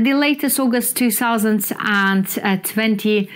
the latest August 2020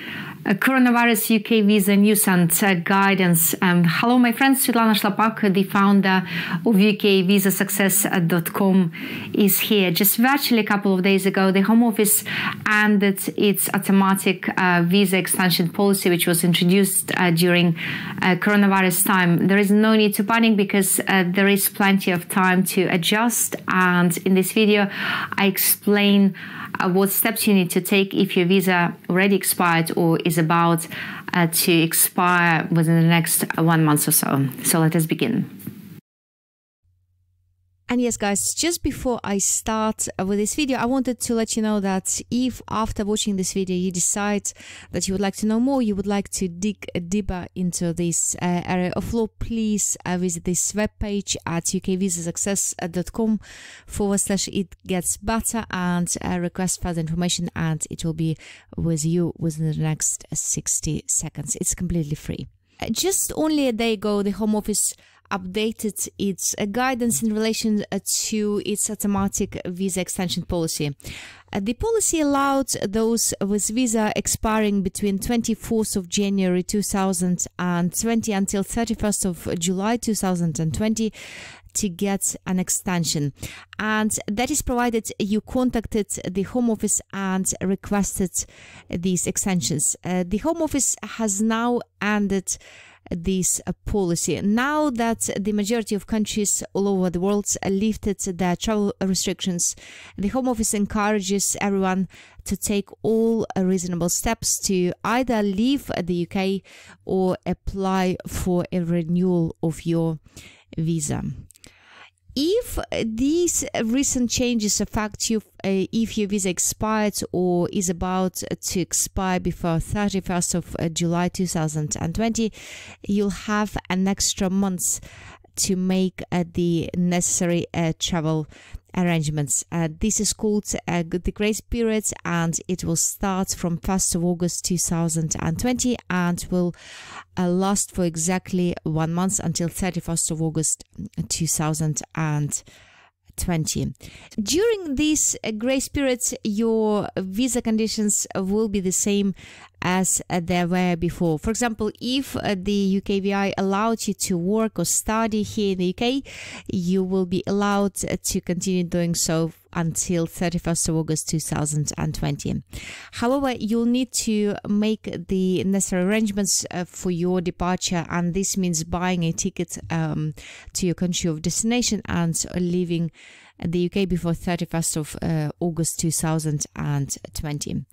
Coronavirus UK Visa News and uh, Guidance. Um, hello, my friends. Svetlana Shlapak, the founder of UKVisaSuccess.com, uh, is here. Just virtually a couple of days ago, the Home Office ended its automatic uh, visa extension policy, which was introduced uh, during uh, coronavirus time. There is no need to panic because uh, there is plenty of time to adjust. And in this video, I explain. Uh, what steps you need to take if your visa already expired or is about uh, to expire within the next one month or so. So let us begin. And yes, guys, just before I start uh, with this video, I wanted to let you know that if after watching this video you decide that you would like to know more, you would like to dig deeper into this uh, area of law, please uh, visit this webpage at ukvisasuccess.com forward slash it gets better and uh, request further information and it will be with you within the next 60 seconds. It's completely free. Uh, just only a day ago, the Home Office updated its uh, guidance in relation uh, to its automatic visa extension policy. Uh, the policy allowed those with visa expiring between 24th of January 2020 until 31st of July 2020 to get an extension. And that is provided you contacted the Home Office and requested these extensions. Uh, the Home Office has now ended this policy. Now that the majority of countries all over the world lifted their travel restrictions, the Home Office encourages everyone to take all reasonable steps to either leave the UK or apply for a renewal of your visa if these recent changes affect you uh, if your visa expired or is about to expire before 31st of uh, July 2020, you'll have an extra month to make uh, the necessary uh, travel arrangements. Uh, this is called uh, the Grace Period and it will start from 1st of August 2020 and will uh, last for exactly one month until 31st of August 2020. 2020. During these uh, grace periods, your visa conditions will be the same as uh, they were before. For example, if uh, the UKVI allowed you to work or study here in the UK, you will be allowed to continue doing so until 31st of August 2020. However, you'll need to make the necessary arrangements uh, for your departure, and this means buying a ticket um, to your country of destination and leaving the UK before 31st of uh, August 2020.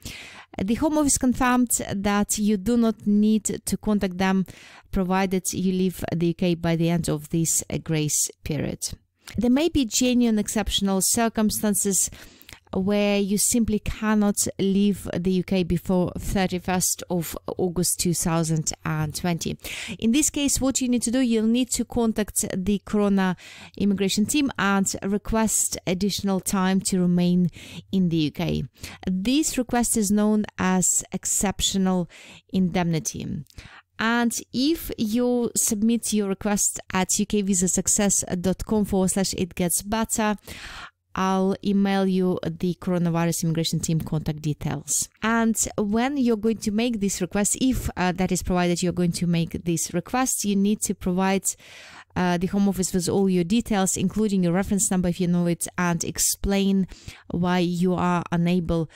The Home Office confirmed that you do not need to contact them provided you leave the UK by the end of this uh, grace period. There may be genuine exceptional circumstances where you simply cannot leave the UK before 31st of August 2020. In this case, what you need to do, you'll need to contact the Corona immigration team and request additional time to remain in the UK. This request is known as exceptional indemnity. And if you submit your request at ukvisasuccess.com forward slash it gets better, I'll email you the coronavirus immigration team contact details. And when you're going to make this request, if uh, that is provided, you're going to make this request, you need to provide uh, the Home Office with all your details, including your reference number if you know it, and explain why you are unable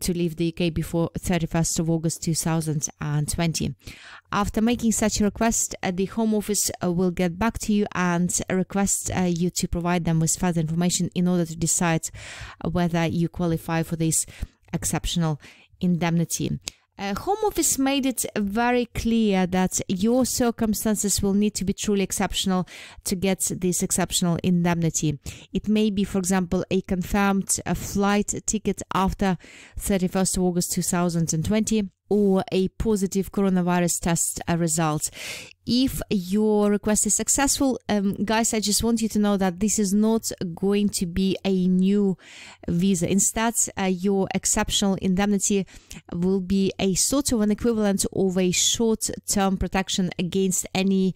to leave the UK before 31st of August 2020. After making such a request, uh, the Home Office uh, will get back to you and request you to provide them with further information in order to decide whether you qualify for this exceptional indemnity. Uh, Home Office made it very clear that your circumstances will need to be truly exceptional to get this exceptional indemnity. It may be, for example, a confirmed uh, flight ticket after 31st August 2020 or a positive coronavirus test uh, result. If your request is successful, um, guys, I just want you to know that this is not going to be a new visa. Instead, uh, your exceptional indemnity will be a sort of an equivalent of a short term protection against any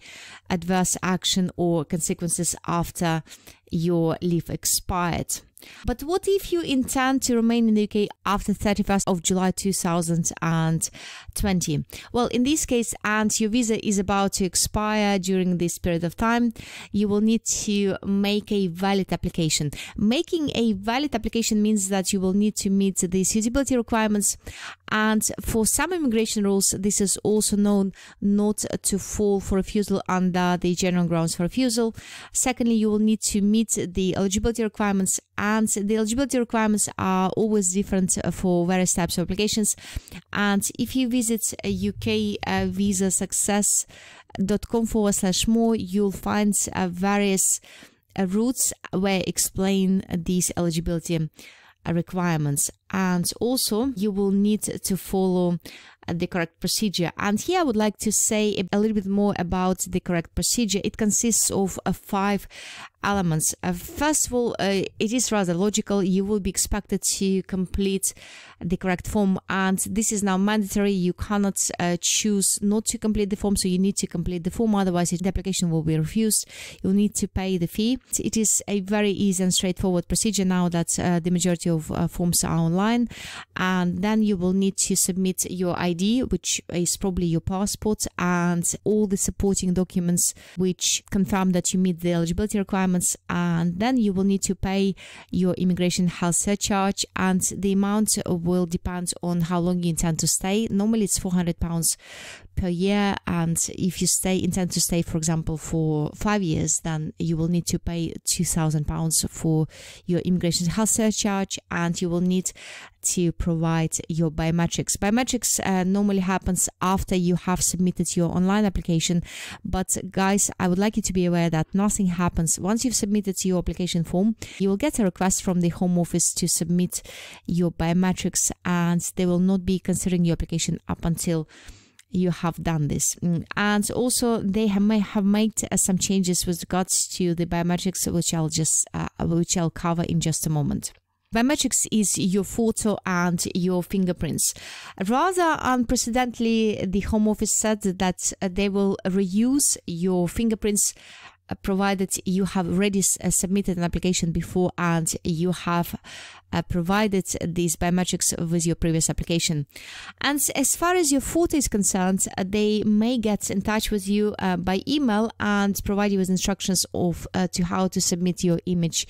adverse action or consequences after your leave expired. But what if you intend to remain in the UK after 31st of July 2020? Well, in this case, and your visa is about to expire during this period of time, you will need to make a valid application. Making a valid application means that you will need to meet the suitability requirements. And for some immigration rules, this is also known not to fall for refusal under the general grounds for refusal. Secondly, you will need to meet the eligibility requirements and and the eligibility requirements are always different uh, for various types of applications. And if you visit UK uh, uh, visa success.com forward slash more, you'll find various routes where explain these eligibility um, requirements and also you will need to follow the correct procedure and here i would like to say a little bit more about the correct procedure it consists of five elements. Uh, first of all, uh, it is rather logical. You will be expected to complete the correct form, and this is now mandatory. You cannot uh, choose not to complete the form, so you need to complete the form, otherwise, the application will be refused. You'll need to pay the fee. It is a very easy and straightforward procedure now that uh, the majority of uh, forms are online, and then you will need to submit your ID, which is probably your passport, and all the supporting documents which confirm that you meet the eligibility requirements requirements and then you will need to pay your immigration health surcharge and the amount will depend on how long you intend to stay normally it's 400 pounds per year. And if you stay intend to stay, for example, for five years, then you will need to pay two thousand pounds for your immigration health surcharge, and you will need to provide your biometrics. Biometrics uh, normally happens after you have submitted your online application, but guys, I would like you to be aware that nothing happens once you've submitted your application form. You will get a request from the Home Office to submit your biometrics, and they will not be considering your application up until you have done this. Mm, and also, they have, may have made uh, some changes with regards to the biometrics, which I'll just uh, which I'll cover in just a moment. Biometrics is your photo and your fingerprints. Rather unprecedentedly, the Home Office said that uh, they will reuse your fingerprints uh, provided you have already uh, submitted an application before and you have uh, provided these biometrics with your previous application. And as far as your photo is concerned, uh, they may get in touch with you uh, by email and provide you with instructions of to how to submit your image,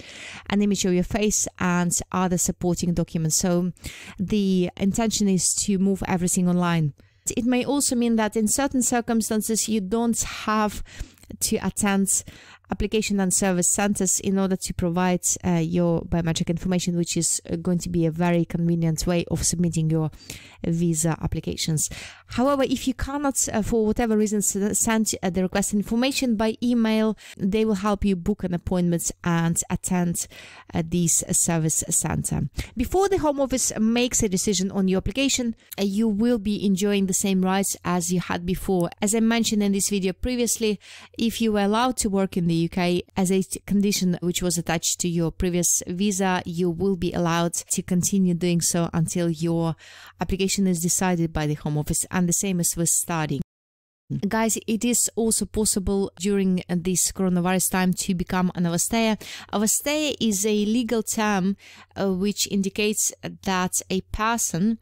an image of your face and other supporting documents. So the intention is to move everything online. It may also mean that in certain circumstances you don't have to attend application and service centers in order to provide uh, your biometric information, which is uh, going to be a very convenient way of submitting your visa applications. However, if you cannot, uh, for whatever reason, send uh, the request information by email, they will help you book an appointment and attend uh, this service center. Before the Home Office makes a decision on your application, uh, you will be enjoying the same rights as you had before. As I mentioned in this video previously, if you were allowed to work in the UK as a condition which was attached to your previous visa, you will be allowed to continue doing so until your application is decided by the Home Office and the same as with studying. Guys, it is also possible during this coronavirus time to become an avastaya. Avastaya is a legal term uh, which indicates that a person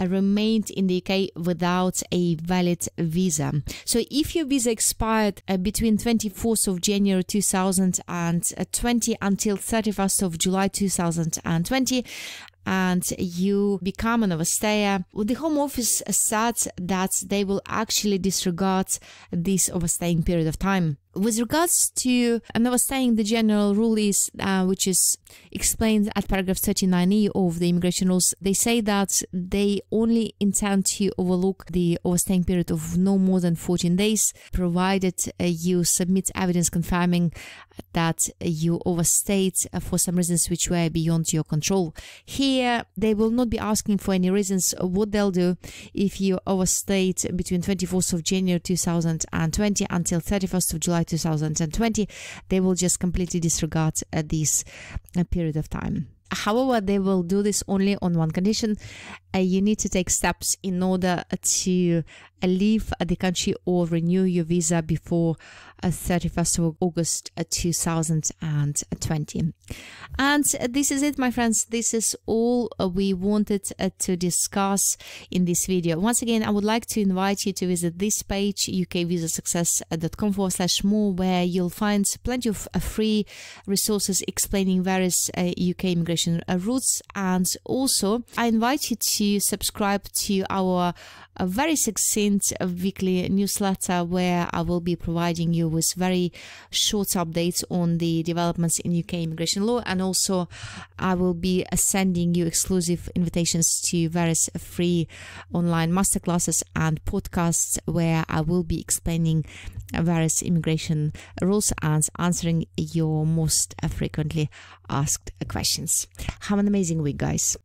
uh, remained in the UK without a valid visa. So if your visa expired uh, between 24th of January 2020 until 31st of July 2020, and you become an overstayer, the Home Office said that they will actually disregard this overstaying period of time. With regards to, and I was saying the general rule is, uh, which is explained at paragraph 39e of the immigration rules, they say that they only intend to overlook the overstaying period of no more than 14 days, provided uh, you submit evidence confirming that you overstayed uh, for some reasons which were beyond your control. Here, they will not be asking for any reasons. What they'll do if you overstayed between 24th of January 2020 until 31st of July July 2020, they will just completely disregard uh, this uh, period of time. However, they will do this only on one condition. Uh, you need to take steps in order to uh, leave the country or renew your visa before 31st uh, of August uh, 2020. And this is it, my friends. This is all uh, we wanted to discuss in this video. Once again, I would like to invite you to visit this page, ukvisasuccess.com forward slash more, where you'll find plenty of free resources explaining various UK immigration routes. And also, I invite you to subscribe to our very succinct weekly newsletter where I will be providing you with very short updates on the developments in UK immigration law. And also, I will be sending you exclusive invitations to various free online masterclasses and podcasts where I will be explaining various immigration rules and answering your most frequently asked questions. Have an amazing week, guys.